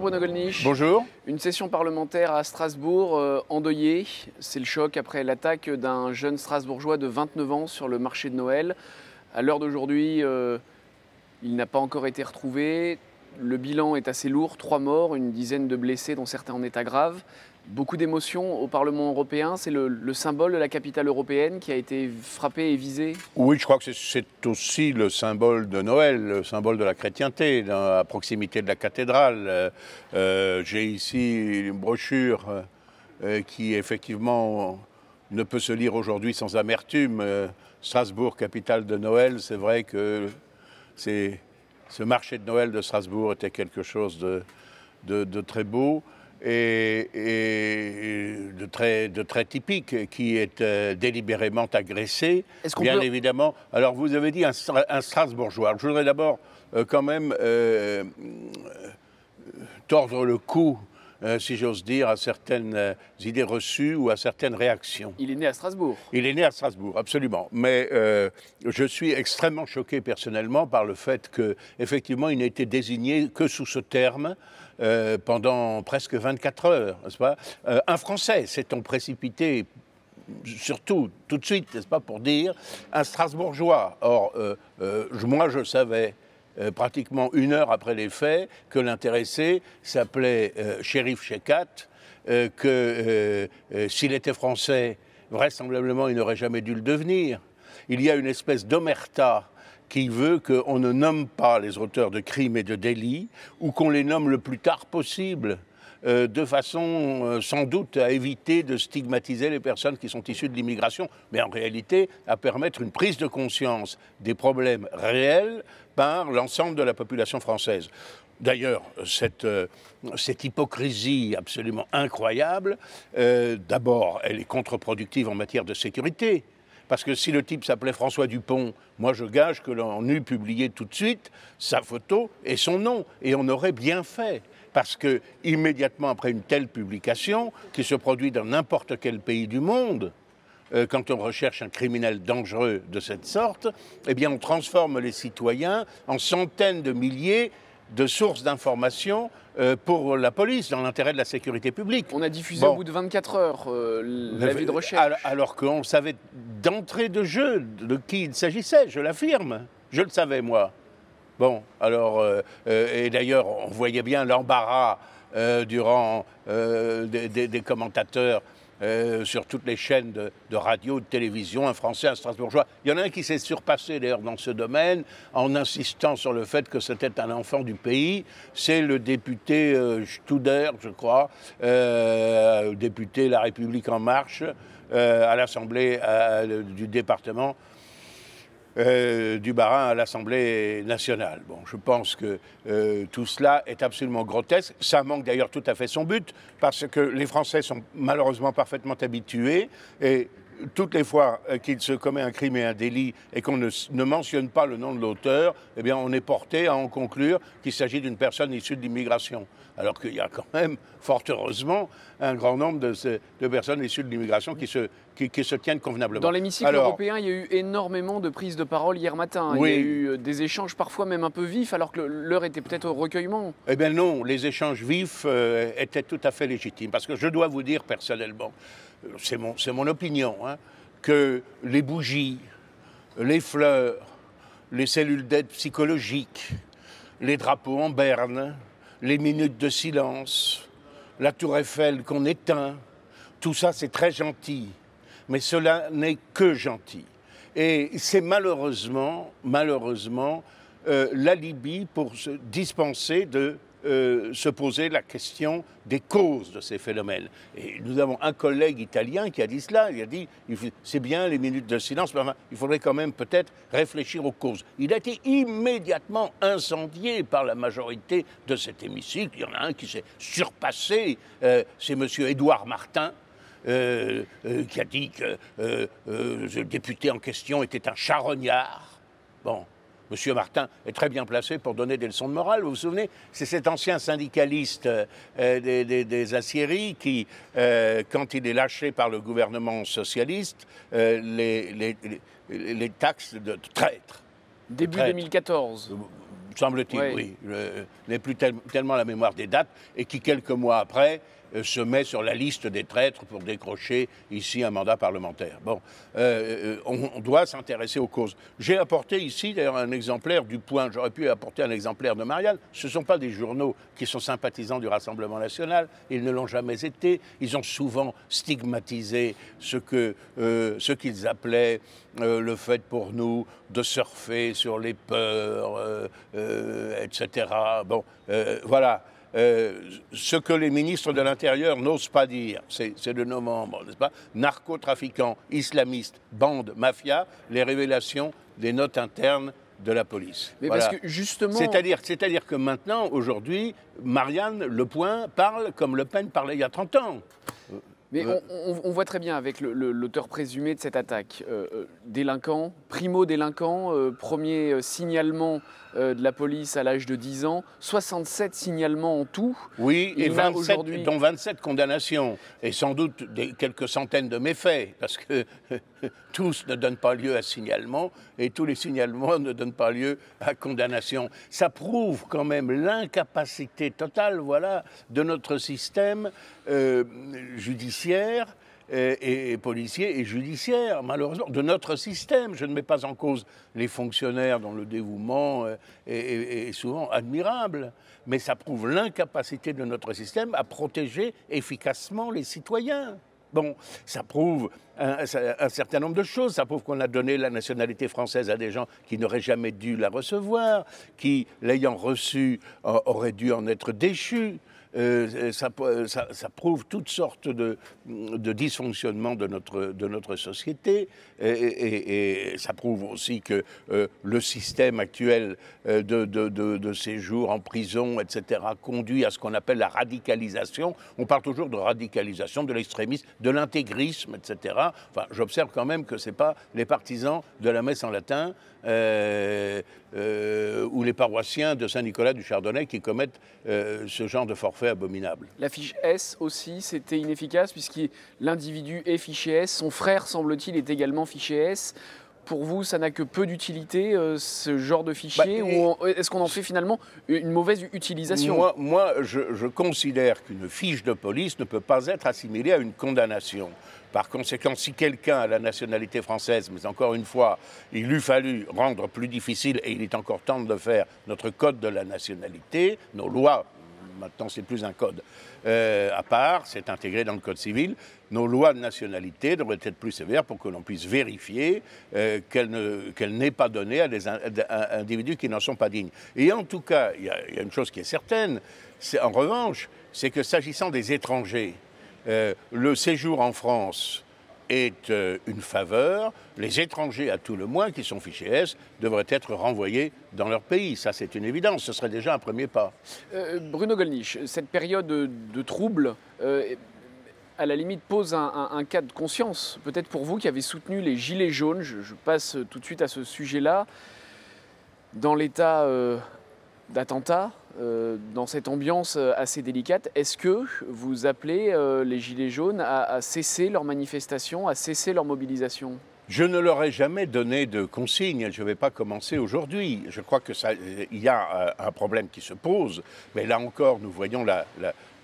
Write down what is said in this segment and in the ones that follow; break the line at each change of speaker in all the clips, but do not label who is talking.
Bonjour Bruno Une session parlementaire à Strasbourg euh, endeuillée. C'est le choc après l'attaque d'un jeune Strasbourgeois de 29 ans sur le marché de Noël. À l'heure d'aujourd'hui, euh, il n'a pas encore été retrouvé. Le bilan est assez lourd, trois morts, une dizaine de blessés dont certains en état grave. Beaucoup d'émotions au Parlement européen. C'est le, symbole de la capitale européenne qui a été frappé et visé
Oui, je crois que c'est aussi le symbole de Noël, le symbole de la chrétienté, dans, à proximité de la cathédrale. Euh, euh, j'ai ici une brochure euh, qui, effectivement, ne peut se lire aujourd'hui sans amertume. Strasbourg, capitale de Noël, c'est vrai que ce marché de Noël de Strasbourg était quelque chose de très beau et, de, très, typique, qui est euh, délibérément agressé, bien évidemment. Alors, vous avez dit un, Strasbourgeois. je voudrais d'abord euh, quand même euh, tordre le cou euh, si j'ose dire, à certaines euh, idées reçues ou à certaines réactions. Il est né à Strasbourg. Il est né à Strasbourg, absolument. Mais euh, je suis extrêmement choqué personnellement par le fait que, effectivement, il n'a été désigné que sous ce terme. pendant presque 24 heures, n'est-ce pas Un Français sest précipité surtout tout de suite, n'est-ce pas, pour dire un Strasbourgeois. Or, moi, je savais euh, pratiquement une heure après les faits, que l'intéressé s'appelait euh, shérif Shekat, euh, que s'il était français, vraisemblablement, il n'aurait jamais dû le devenir. Il y a une espèce d'omerta qui veut qu'on ne nomme pas les auteurs de crimes et de délits, ou qu'on les nomme le plus tard possible. Euh, de façon euh, sans doute à éviter de stigmatiser les personnes qui sont issues de l'immigration, mais en réalité à permettre une prise de conscience des problèmes réels par l'ensemble de la population française. D'ailleurs, cette, euh, cette, hypocrisie absolument incroyable, d'abord, elle est contre-productive en matière de sécurité. Parce que si le type s'appelait François Dupont, moi je gage que l'on eût publié tout de suite sa photo et son nom. Et on aurait bien fait parce que immédiatement après une telle publication, qui se produit dans n'importe quel pays du monde, euh, quand on recherche un criminel dangereux de cette sorte, eh bien on transforme les citoyens en centaines de milliers de sources d'informations euh, pour la police, dans l'intérêt de la sécurité publique. On a diffusé au bout
de 24 heures euh, l'avis de
recherche. alors qu'on savait d'entrée de jeu de qui il s'agissait, je l'affirme. Je le savais, moi. Bon, alors, euh, euh, et d'ailleurs, on voyait bien l'embarras euh, durant des, commentateurs sur toutes les chaînes de, de, radio, de télévision, un Français, un Strasbourgeois. Il y en a un qui s'est surpassé d'ailleurs dans ce domaine en insistant sur le fait que c'était un enfant du pays. C'est le député Studer, je crois, député La République en marche à l'Assemblée du département euh, du Barin à l'Assemblée nationale. Bon, je pense que euh, tout cela est absolument grotesque. Ça manque d'ailleurs tout à fait son but, parce que les Français sont malheureusement parfaitement habitués, et toutes les fois euh, qu'il se commet un crime et un délit et qu'on ne, mentionne pas le nom de l'auteur, eh bien, on est porté à en conclure qu'il s'agit d'une personne issue de l'immigration. Alors qu'il y a quand même, fort heureusement, un grand nombre de, personnes issues de l'immigration qui se, tiennent convenablement. Dans l'hémicycle européen,
il y a eu énormément de prises de parole hier matin. Il y a eu euh, des échanges parfois même un peu vifs, alors que l'heure était peut-être au recueillement.
Eh bien non, les échanges vifs euh, étaient tout à fait légitimes. Parce que je dois vous dire personnellement, c'est mon, opinion, hein, que les bougies, les fleurs, les cellules d'aide psychologique, les drapeaux en berne, les minutes de silence, la tour Eiffel qu'on éteint, tout ça c'est très gentil, mais cela n'est que gentil. Et c'est malheureusement, malheureusement, euh, l'alibi pour se dispenser de euh, se poser la question des causes de ces phénomènes. Et nous avons un collègue italien qui a dit cela, il a dit, c'est bien les minutes de silence, mais il faudrait quand même peut-être réfléchir aux causes. Il a été immédiatement incendié par la majorité de cet hémicycle. Il y en a un qui s'est surpassé, euh, c'est M. Édouard Martin, euh, qui a dit que le député en question était un charognard. Bon, Monsieur Martin est très bien placé pour donner des leçons de morale. Vous vous souvenez, c'est cet ancien syndicaliste euh, des, aciéries qui, euh, quand il est lâché par le gouvernement socialiste, euh, les, les, taxes de traître. Début 2014 semble-t-il, oui. n'ai plus tellement la mémoire des dates, et qui, quelques mois après, euh, se met sur la liste des traîtres pour décrocher ici un mandat parlementaire. Bon, euh, euh, on, doit s'intéresser aux causes. J'ai apporté ici d'ailleurs un exemplaire du Point. J'aurais pu apporter un exemplaire de Marianne. Ce ne sont pas des journaux qui sont sympathisants du Rassemblement national. Ils ne l'ont jamais été. Ils ont souvent stigmatisé ce que ce qu'ils appelaient le fait pour nous de surfer sur les peurs, etc. Bon, voilà. Euh, ce que les ministres de l'Intérieur n'osent pas dire, c'est de nos membres, n'est-ce pas Narcotrafiquants, islamistes, bandes, mafia, les révélations des notes internes de la police. Mais justement. C'est-à-dire, que maintenant, aujourd'hui, Marianne Le Point parle comme Le Pen parlait il y a 30 ans. Mais euh,
euh, on, voit très bien avec l'auteur présumé de cette attaque, délinquant, primo délinquant, premier signalement
euh, de la police à l'âge de 10 ans, 67 signalements en tout. Oui, et 27, dont 27 condamnations, et sans doute quelques centaines de méfaits, parce que tous ne donnent pas lieu à signalement, et tous les signalements ne donnent pas lieu à condamnation. Ça prouve quand même l'incapacité totale, voilà, de notre système euh, judiciaire et, policiers et judiciaires, malheureusement, de notre système. Je ne mets pas en cause les fonctionnaires dont le dévouement est, euh, souvent admirable, mais ça prouve l'incapacité de notre système à protéger efficacement les citoyens. Bon, ça prouve un, un, certain nombre de choses. Ça prouve qu'on a donné la nationalité française à des gens qui n'auraient jamais dû la recevoir, qui, l'ayant reçue, auraient dû en être déchus. Euh, euh, euh, ça, ça, prouve toutes sortes de, de dysfonctionnements de notre, de notre société, et, ça prouve aussi que le système actuel de, séjour en prison, etc., conduit à ce qu'on appelle la radicalisation. On parle toujours de radicalisation, de l'extrémisme, de l'intégrisme, etc. Enfin, j'observe quand même que ce n'est pas les partisans de la messe en latin ou les paroissiens de Saint-Nicolas du Chardonnay qui commettent ce genre de forfait abominable. La fiche S aussi, c'était inefficace, puisque l'individu est fiché S. Son frère,
semble-t-il, est également fiché S pour vous, ça n'a que peu d'utilité, euh, ce genre de fichier bah, Ou euh, est-ce qu'on en fait finalement une mauvaise utilisation
Moi, je, je considère qu'une fiche de police ne peut pas être assimilée à une condamnation. Par conséquent, si quelqu'un a la nationalité française, mais encore une fois, il eût fallu rendre plus difficile, et il est encore temps de le faire, notre code de la nationalité, nos lois maintenant c'est plus un code euh, à part, c'est intégré dans le code civil. Nos lois de nationalité devraient être plus sévères pour que l'on puisse vérifier euh, qu'elles n'aient pas donné à des individus qui n'en sont pas dignes. Et en tout cas, il y, a une chose qui est certaine, en revanche, c'est que s'agissant des étrangers, euh, le séjour en France est euh, une faveur. Les étrangers, à tout le moins, qui sont fichés S, devraient être renvoyés dans leur pays. Ça, c'est une évidence. Ce serait déjà un premier pas.
Euh, Bruno Gollnisch, cette période de trouble, euh, à la limite, pose un, cas de conscience. Peut-être pour vous qui avez soutenu les Gilets jaunes, je, passe tout de suite à ce sujet-là. Dans l'état d'attentats, euh, dans cette ambiance euh, assez délicate, est-ce que vous appelez euh, les Gilets jaunes à, cesser leurs manifestations, à cesser leur
mobilisation je ne leur ai jamais donné de consigne, je ne vais pas commencer aujourd'hui. Je crois qu'il y a un problème qui se pose, mais là encore, nous voyons la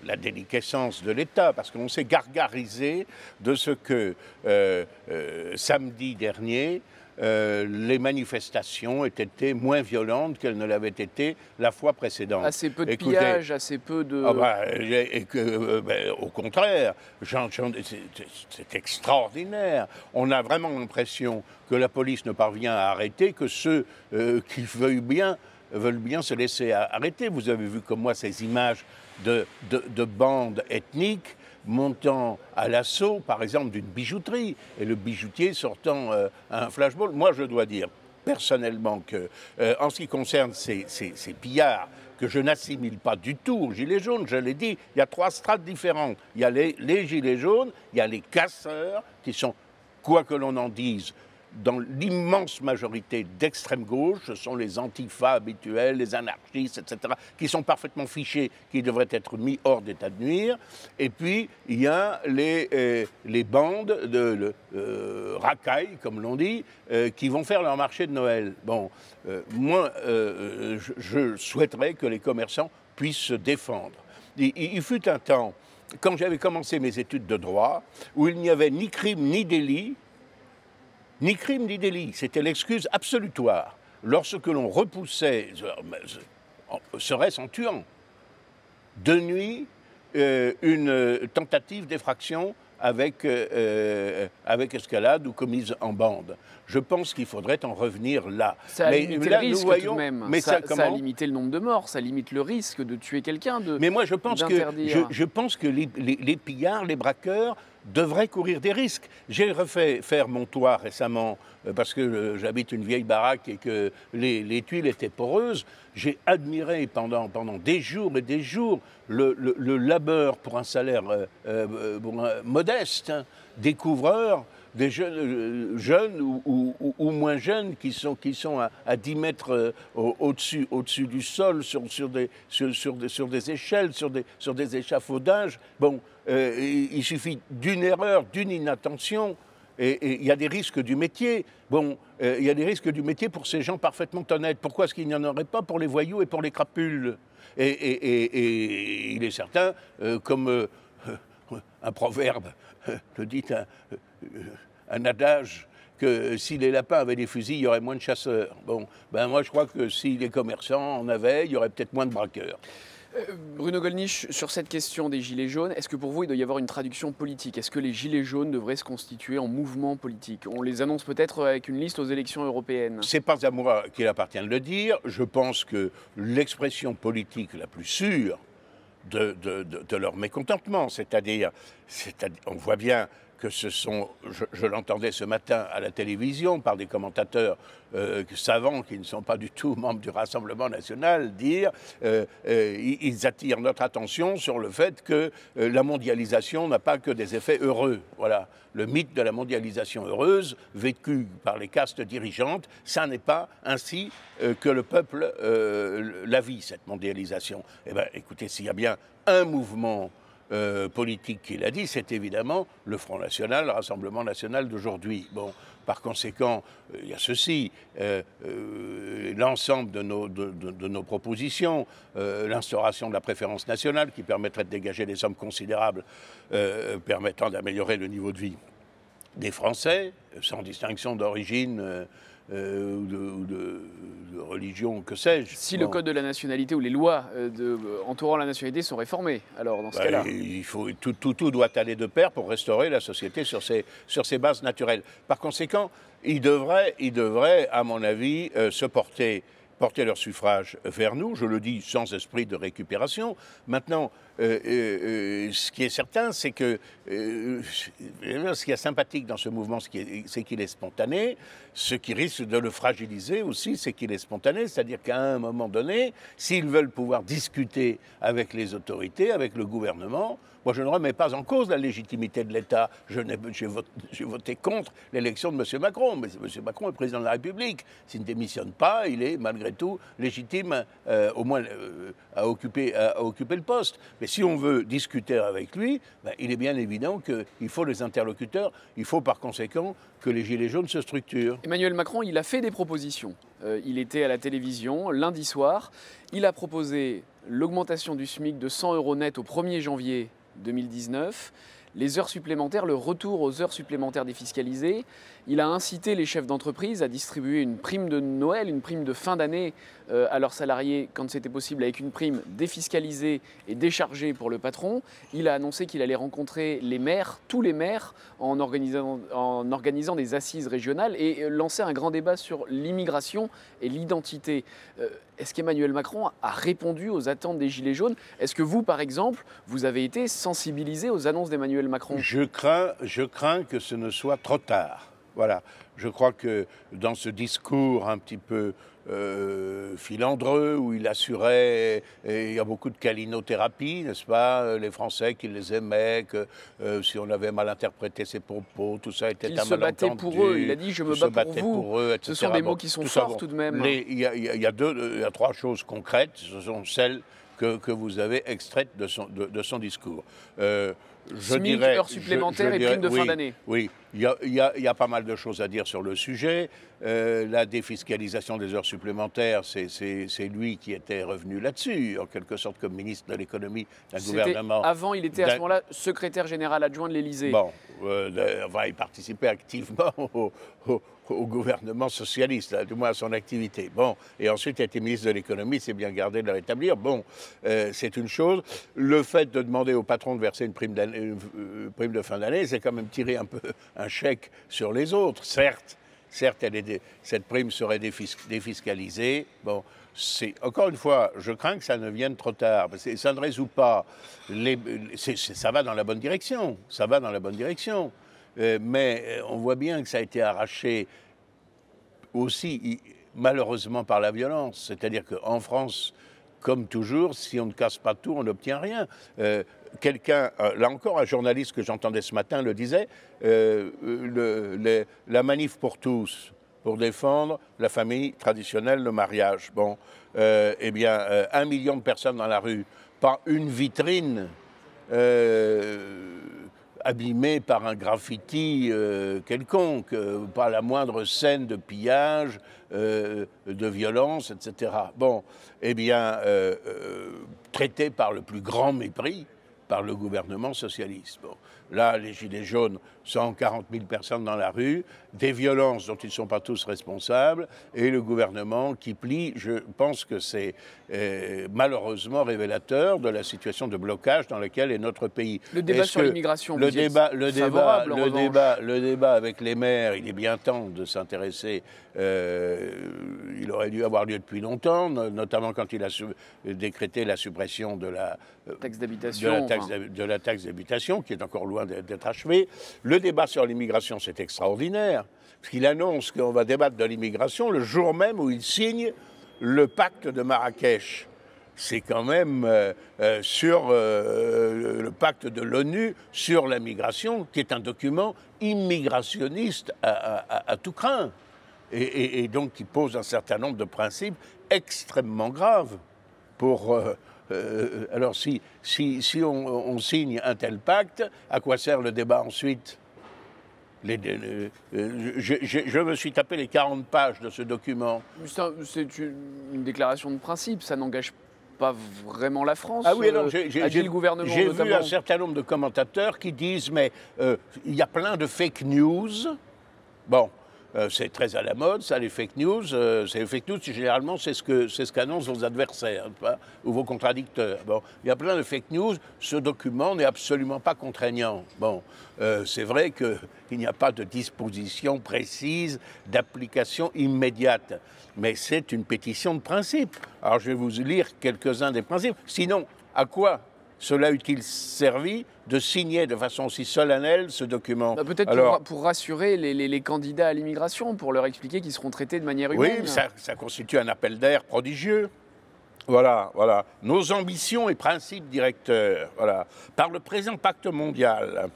la déliquescence de l'État, parce qu'on s'est gargarisé de ce que euh, euh, samedi dernier, euh, les manifestations aient été moins violentes qu'elles ne l'avaient été la fois précédente. Assez peu de
assez peu de... Ah bah,
et que, ben, au contraire, c'est extraordinaire. On a vraiment l'impression que la police ne parvient à arrêter que ceux qui veulent bien, veulent bien se laisser arrêter. Vous avez vu comme moi ces images de, bandes ethniques montant à l'assaut, par exemple, d'une bijouterie, et le bijoutier sortant euh, un flashball. Moi, je dois dire personnellement que, euh, en ce qui concerne ces, pillards, que je n'assimile pas du tout aux gilets jaunes, je l'ai dit, il y a trois strates différentes. Il y a les gilets jaunes, il y a les casseurs, qui sont, quoi que l'on en dise, dans l'immense majorité d'extrême gauche, ce sont les antifas habituels, les anarchistes, etc., qui sont parfaitement fichés, qui devraient être mis hors d'état de nuire. Et puis, il y a les, euh, les bandes de le, euh, racailles, comme l'on dit, euh, qui vont faire leur marché de Noël. Bon, moi, je, souhaiterais que les commerçants puissent se défendre. il fut un temps, quand j'avais commencé mes études de droit, où il n'y avait ni crime ni délit, ni crime ni délit. C'était l'excuse absolutoire lorsque l'on repoussait, serait-ce en tuant, de nuit, euh, une tentative d'effraction avec, euh, euh, avec escalade ou commise en bande. Je pense qu'il faudrait en revenir là. Ça mais le risque voyons, tout de même. Mais ça, ça, limiter a limité le nombre de morts, ça limite le risque de tuer
quelqu'un. De, mais moi, je pense que, je,
pense que les, pillards, les braqueurs, devraient courir des risques. J'ai refait faire mon toit récemment euh, parce que j'habite une vieille baraque et que les, tuiles étaient poreuses. J'ai admiré pendant, pendant des jours et des jours le, labeur pour un salaire euh, des hein, découvreurs, des jeunes, euh, jeunes ou, moins jeunes qui sont, qui sont à, à 10 mètres euh, au-dessus au dessus du sol, sur, sur, des, sur, sur, des, sur des échelles, sur des, sur des échafaudages. Bon, euh, il suffit d'une erreur, d'une inattention, et il y a des risques du métier. Bon, il y a des risques du métier pour ces gens parfaitement honnêtes. Pourquoi est-ce qu'il n'y en aurait pas pour les voyous et pour les crapules et, il est certain, comme un proverbe, le dit euh, un, adage, que si les lapins avaient des fusils, il y aurait moins de chasseurs. Bon, ben moi je crois que si les commerçants en avaient, il y aurait peut-être moins de braqueurs. Euh, Bruno Gollnisch, sur cette question
des Gilets jaunes, est-ce que pour vous il doit y avoir une traduction politique Est-ce que les Gilets jaunes devraient se constituer en mouvement politique On les annonce peut-être avec une liste aux élections européennes. C'est pas à moi
qu'il appartient de le dire. Je pense que l'expression politique la plus sûre, de, de, leur mécontentement. C'est-à-dire, on voit bien que ce sont, je, l'entendais ce matin à la télévision par des commentateurs euh, savants qui ne sont pas du tout membres du Rassemblement national, dire euh, euh, ils attirent notre attention sur le fait que la mondialisation n'a pas que des effets heureux. Voilà, le mythe de la mondialisation heureuse, vécu par les castes dirigeantes, ça n'est pas ainsi que le peuple la vit, cette mondialisation. Eh bien, écoutez, s'il y a bien un mouvement euh, politique qu'il a dit, c'est évidemment le Front National, le Rassemblement National d'aujourd'hui. Bon, par conséquent, euh, il y a ceci, euh, l'ensemble de nos, de, propositions, l'instauration de la préférence nationale qui permettrait de dégager des sommes considérables permettant d'améliorer le niveau de vie des Français, sans distinction d'origine, euh, ou, de, religion, que sais-je. Si le code
de la nationalité ou les lois euh, de, euh, entourant la nationalité sont réformées, alors dans ce bah, cas-là
il faut, tout, tout, doit aller de pair pour restaurer la société sur ses, sur ses bases naturelles. Par conséquent, ils devraient, ils devraient à mon avis, se porter porter leur suffrage vers nous, je le dis sans esprit de récupération. Maintenant, euh, euh, euh, ce qui est certain, c'est que ce qui est sympathique dans ce mouvement, c'est qu'il est spontané. Ce qui risque de le fragiliser aussi, c'est qu'il est spontané. C'est-à-dire qu'à un moment donné, s'ils veulent pouvoir discuter avec les autorités, avec le gouvernement, moi je ne remets pas en cause la légitimité de l'État. J'ai voté, voté, contre l'élection de M. Macron. Mais M. Macron est président de la République. S'il ne démissionne pas, il est malgré tout légitime au moins à occuper, à occuper le poste. Mais si on veut discuter avec lui, ben, il est bien évident qu'il faut des interlocuteurs, il faut par conséquent que les Gilets jaunes se structurent. Emmanuel Macron, il a fait des propositions. Euh, il était à la télévision
lundi soir. Il a proposé l'augmentation du SMIC de 100 euros net au 1er janvier 2019 les heures supplémentaires, le retour aux heures supplémentaires défiscalisées. Il a incité les chefs d'entreprise à distribuer une prime de Noël, une prime de fin d'année euh, à leurs salariés quand c'était possible, avec une prime défiscalisée et déchargée pour le patron. Il a annoncé qu'il allait rencontrer les maires, tous les maires, en organisant, des assises régionales et lancer un grand débat sur l'immigration et l'identité. Euh, est-ce qu'Emmanuel Macron a répondu aux attentes des Gilets jaunes Est-ce que vous, par exemple, vous avez
été sensibilisé aux annonces d'Emmanuel Macron je crains, je crains que ce ne soit trop tard. Voilà. Je crois que dans ce discours un petit peu euh, filandreux où il assurait, et il y a beaucoup de calinothérapie, n'est-ce pas euh, Les Français qui les aimaient, que euh, si on avait mal interprété ses propos, tout ça était il se battait pour eux, il a dit je me bats pour vous. eux, Ce sont des mots qui sont forts tout de même. Hein. Il y, a deux, il y a trois choses concrètes, ce sont celles que, que vous avez extraites de son, de, son discours je heures supplémentaires et primes de oui, fin d'année. Oui, il y, a, il, y a, pas mal de choses à dire sur le sujet. Euh, la défiscalisation des heures supplémentaires, c'est lui qui était revenu là-dessus, en quelque sorte comme ministre de l'économie d'un gouvernement. Avant, il était à ce moment-là secrétaire général adjoint de l'Élysée. Bon, euh, enfin, il participait activement au, au, gouvernement socialiste, du moins à son activité. Bon, et ensuite, il a été ministre de l'économie, c'est bien gardé de le rétablir. Bon, euh, c'est une chose. Le fait de demander au patron de verser une prime d'année, une prime de fin d'année, c'est quand même tirer un peu un chèque sur les autres. Certes, certes elle cette prime serait défiscalisée. Bon, encore une fois, je crains que ça ne vienne trop tard. Ça ne résout pas. Les, ça va dans la bonne direction. Ça va dans la bonne direction. Euh, mais euh, on voit bien que ça a été arraché aussi, malheureusement, par la violence. C'est-à-dire qu'en France, comme toujours, si on ne casse pas tout, on n'obtient rien. Euh, quelqu'un, euh, là encore, un journaliste que j'entendais ce matin le disait, euh, euh, la manif pour tous, pour défendre la famille traditionnelle, le mariage. Bon, eh bien, un million de personnes dans la rue, par une vitrine abîmée par un graffiti quelconque, pas par la moindre scène de pillage, de violence, etc. Bon, eh bien, traité par le plus grand mépris, par le gouvernement socialiste. Là, les Gilets jaunes, 140 000 personnes dans la rue, des violences dont ils ne sont pas tous responsables, et le gouvernement qui plie. Je pense que c'est euh, malheureusement révélateur de la situation de blocage dans laquelle est notre pays. Le débat sur l'immigration, le débat, le débat, le débat, le débat avec les maires, il est bien temps de s'intéresser. Euh, il aurait dû avoir lieu depuis longtemps, notamment quand il a décrété la suppression de la euh, taxe d'habitation, de la taxe d'habitation, qui est encore loin d'être achevé. Le débat sur l'immigration, c'est extraordinaire, parce qu'il annonce qu'on va débattre de l'immigration le jour même où il signe le pacte de Marrakech c'est quand même euh, euh, sur euh, le pacte de l'ONU sur la migration, qui est un document immigrationniste à, tout craint, et, et, donc qui pose un certain nombre de principes extrêmement graves pour euh, alors si, si, on, signe un tel pacte, à quoi sert le débat ensuite euh, je, me suis tapé les 40 pages de ce document. C'est une déclaration de principe, ça n'engage pas vraiment la France. Ah oui, alors euh, j'ai vu un certain nombre de commentateurs qui disent mais il y a plein de fake news. Bon, euh, c'est très à la mode, ça, les fake news. Euh, c'est les fake news, généralement, c'est ce que c'est ce qu'annoncent vos adversaires ou vos contradicteurs. Bon, il y a plein de fake news. Ce document n'est absolument pas contraignant. Bon, euh, c'est vrai qu'il n'y a pas de disposition précise d'application immédiate, mais c'est une pétition de principe. Alors, je vais vous lire quelques-uns des principes. Sinon, à quoi cela eût-il servi de signer de façon si solennelle ce document bah, Peut-être
pour, rassurer les, candidats à l'immigration, pour leur expliquer qu'ils seront traités de
manière humaine. Oui, ça, ça constitue un appel d'air prodigieux. Voilà, voilà. Nos ambitions et principes directeurs, voilà. Par le présent pacte mondial,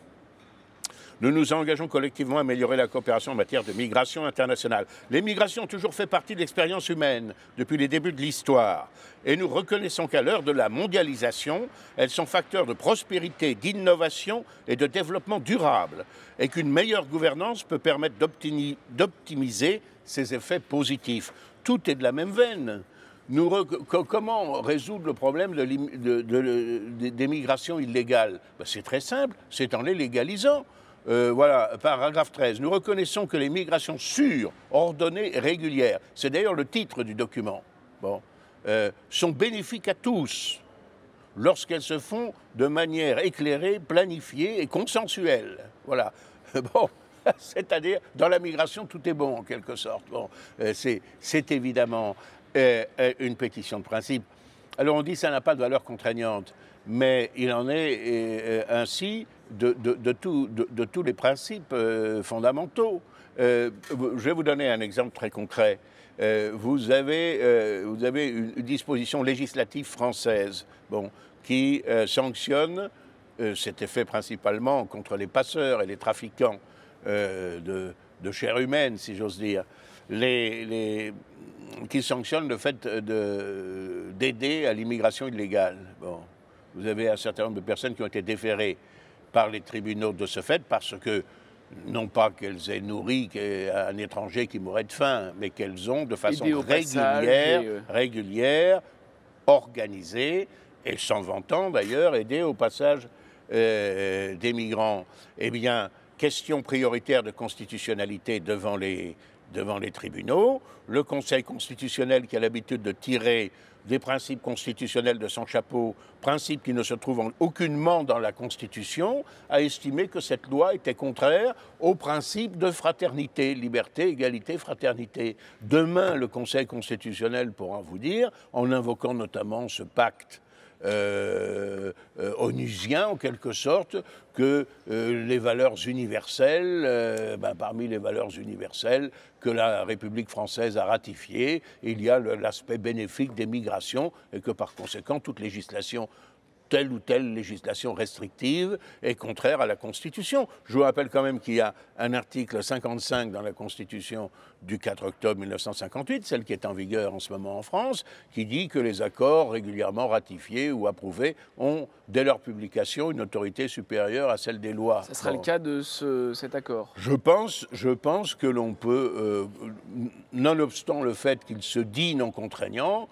nous nous engageons collectivement à améliorer la coopération en matière de migration internationale. Les migrations ont toujours fait partie de l'expérience humaine depuis les débuts de l'histoire. Et nous reconnaissons qu'à l'heure de la mondialisation, elles sont facteurs de prospérité, d'innovation et de développement durable. Et qu'une meilleure gouvernance peut permettre d'optimiser ces effets positifs. Tout est de la même veine. Nous comment résoudre le problème de de, des migrations illégales ben, C'est très simple, c'est en les légalisant. Euh, voilà, paragraphe 13. Nous reconnaissons que les migrations sûres, ordonnées et régulières, c'est d'ailleurs le titre du document, euh, sont bénéfiques à tous lorsqu'elles se font de manière éclairée, planifiée et consensuelle. Voilà. Bon, c'est-à-dire, dans la migration, tout est bon, en quelque sorte. Bon, euh, c'est évidemment une pétition de principe. Alors on dit que ça n'a pas de valeur contraignante, mais il en est ainsi de, tous les principes euh, fondamentaux. Euh, je vais vous donner un exemple très concret. Euh, vous, avez, une disposition législative française qui sanctionne c'était fait principalement contre les passeurs et les trafiquants de, chair humaine, si j'ose dire, qui sanctionne le fait d'aider à l'immigration illégale. Vous avez un certain nombre de personnes qui ont été déférées par les tribunaux de ce fait parce que, non pas qu'elles aient nourri un étranger qui mourrait de faim, mais qu'elles ont de façon régulière, organisée et sans vantant d'ailleurs, aidé au passage euh, euh, des migrants. Eh bien, question prioritaire de constitutionnalité devant les, devant les tribunaux. Le Conseil constitutionnel qui a l'habitude de tirer des principes constitutionnels de son chapeau, principes qui ne se trouvent aucunement dans la Constitution, a estimé que cette loi était contraire aux principes de fraternité, liberté, égalité, fraternité. Demain, le Conseil constitutionnel pourra vous dire, en invoquant notamment ce pacte euh, euh, onusien en quelque sorte que euh, les valeurs universelles, ben, parmi les valeurs universelles que la République française a ratifiées, il y a l'aspect bénéfique des migrations et que par conséquent toute législation telle ou telle législation restrictive est contraire à la Constitution. Je vous rappelle quand même qu'il y a un article 55 dans la Constitution du 4 octobre 1958, celle qui est en vigueur en ce moment en France, qui dit que les accords régulièrement ratifiés ou approuvés ont, dès leur publication, une autorité supérieure à celle des lois. Ce sera le cas de cet accord Je pense, je pense que l'on peut, euh, nonobstant le fait qu'il se dit non contraignant,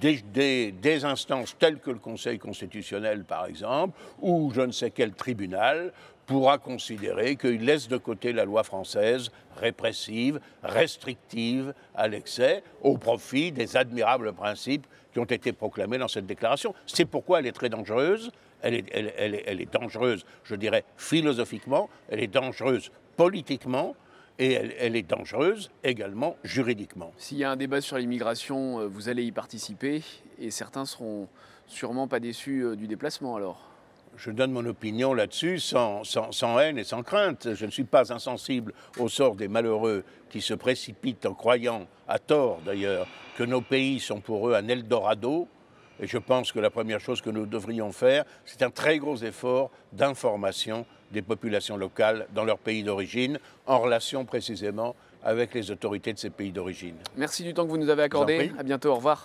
des, instances telles que le Conseil constitutionnel, par exemple, ou je ne sais quel tribunal, pourra considérer qu'il laisse de côté la loi française répressive, restrictive à l'excès, au profit des admirables principes qui ont été proclamés dans cette déclaration. C'est pourquoi elle est très dangereuse. elle est dangereuse, je dirais, philosophiquement, elle est dangereuse politiquement, et elle, est dangereuse également juridiquement.
S'il y a un débat sur l'immigration, euh, vous
allez y participer et certains seront sûrement pas déçus euh, du déplacement alors je donne mon opinion là-dessus sans, sans, sans, haine et sans crainte. Je ne suis pas insensible au sort des malheureux qui se précipitent en croyant, à tort d'ailleurs, que nos pays sont pour eux un Eldorado. Et je pense que la première chose que nous devrions faire, c'est un très gros effort d'information des populations locales dans leur pays d'origine, en relation précisément avec les autorités de ces pays d'origine. Merci
du temps que vous nous avez accordé. À
bientôt, au revoir.